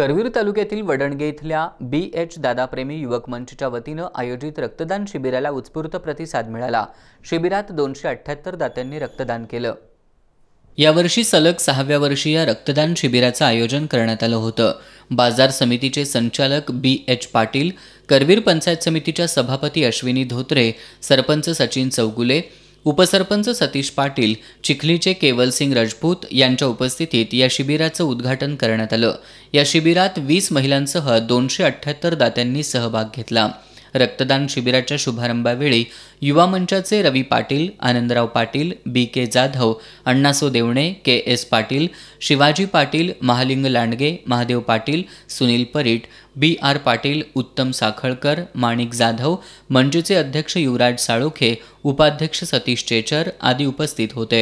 करवीर तालुक्यातील वडणगे इथल्या बी एच दादाप्रेमी युवक मंचच्या वतीनं आयोजित रक्तदान शिबिराला उत्स्फूर्त प्रतिसाद मिळाला शिबिरात दोनशे अठ्ठ्याहत्तर दात्यांनी रक्तदान केलं यावर्षी सलग सहाव्या वर्षी या रक्तदान शिबिराचं आयोजन करण्यात आलं होतं बाजार समितीचे संचालक बी एच पाटील करवीर पंचायत समितीच्या सभापती अश्विनी धोत्रे सरपंच सचिन चौगुले उपसरपंच सतीश पाटील चिखलीचे केवलसिंग राजपूत यांच्या उपस्थितीत या शिबिराचं उद्घाटन करण्यात आलं या शिबिरात वीस महिलांसह दोनशे अठ्ठ्याहत्तर दात्यांनी सहभाग घेतला रक्तदान शिबिराच्या शुभारंभावेळी युवा मंचाचे Ravi Patil Anandrao Patil B K Jadhav Annaso Devane K S Patil Shivaji Patil Mahaling Landge Mahadev Patil Sunil Parit B R Patil Uttam Sakhalkar माणिक जाधव मंजूचे अध्यक्ष युवराज साळोखे उपाध्यक्ष सतीश चेचर आदी उपस्थित होते